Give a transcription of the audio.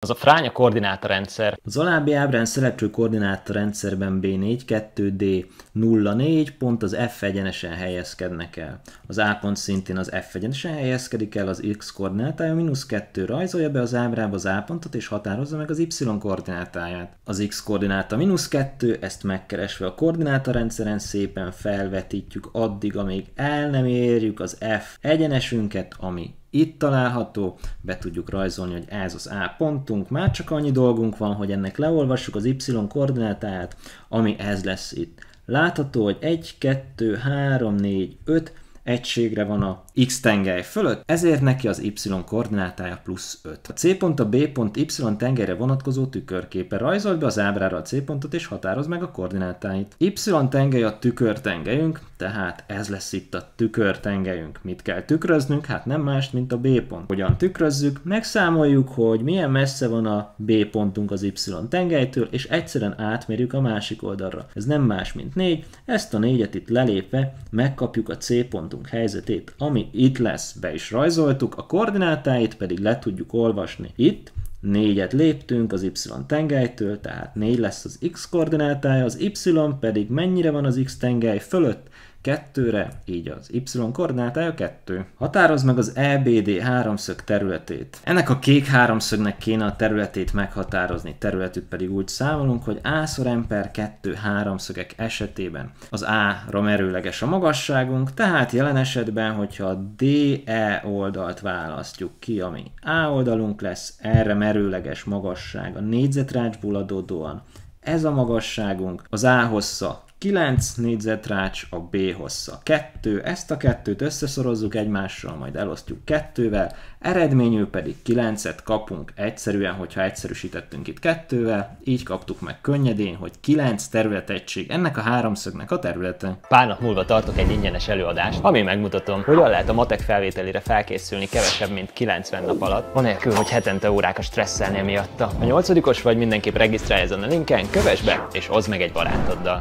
Az a fránya koordinátorrendszer. Az alábbi ábrán szereplő koordinátorrendszerben B4, 2D, 04 pont az F egyenesen helyezkednek el. Az A pont szintén az F egyenesen helyezkedik el, az X koordinátája mínusz 2 rajzolja be az ábrába az A pontot és határozza meg az Y koordinátáját. Az X koordináta mínusz 2, ezt megkeresve a koordinátorrendszeren szépen felvetítjük addig, amíg el nem érjük az F egyenesünket, ami itt található, be tudjuk rajzolni, hogy ez az A pontunk, már csak annyi dolgunk van, hogy ennek leolvassuk az Y koordinátáját, ami ez lesz itt. Látható, hogy 1, 2, 3, 4, 5, egységre van a x tengely fölött, ezért neki az y koordinátája plusz 5. A c pont, a b pont, y tengelyre vonatkozó tükörképe Rajzolj be az ábrára a c pontot és határoz meg a koordinátáit. y tengely a tengelyünk, tehát ez lesz itt a tengelyünk, Mit kell tükröznünk? Hát nem más, mint a b pont. Hogyan tükrözzük? Megszámoljuk, hogy milyen messze van a b pontunk az y tengelytől, és egyszerűen átmérjük a másik oldalra. Ez nem más, mint 4. Ezt a négyet itt lelépve megkapjuk a c pontunk látunk helyzetét, ami itt lesz, be is rajzoltuk, a koordinátáit pedig le tudjuk olvasni itt, négyet léptünk az y tengelytől, tehát 4 lesz az x koordinátája, az y pedig mennyire van az x tengely fölött, Kettőre, így az y koordinátája 2. Határozd meg az EBD háromszög területét. Ennek a kék háromszögnek kéne a területét meghatározni, területük pedig úgy számolunk, hogy A-szor M per 2 háromszögek esetében az A-ra merőleges a magasságunk, tehát jelen esetben, hogyha a DE oldalt választjuk ki, ami A oldalunk lesz, erre merőleges magasság a négyzetrácsból adódóan, ez a magasságunk, az A hossza 9 négyzetrács a B hossza. 2, ezt a kettőt összeszorozzuk egymással, majd elosztjuk kettővel, eredményül pedig 9-et kapunk egyszerűen, hogyha egyszerűsítettünk itt kettővel, így kaptuk meg könnyedén, hogy 9 területegység ennek a háromszögnek a területe. Pár nap múlva tartok egy ingyenes előadást, ami megmutatom, hogyan lehet a matek felvételére felkészülni kevesebb, mint 90 nap alatt, anélkül, hogy hetente órák a stresszelnél miatta. A nyolcadikos vagy mindenképp regisztrálj ezen a linken, kövess be és hozd meg egy barátoddal.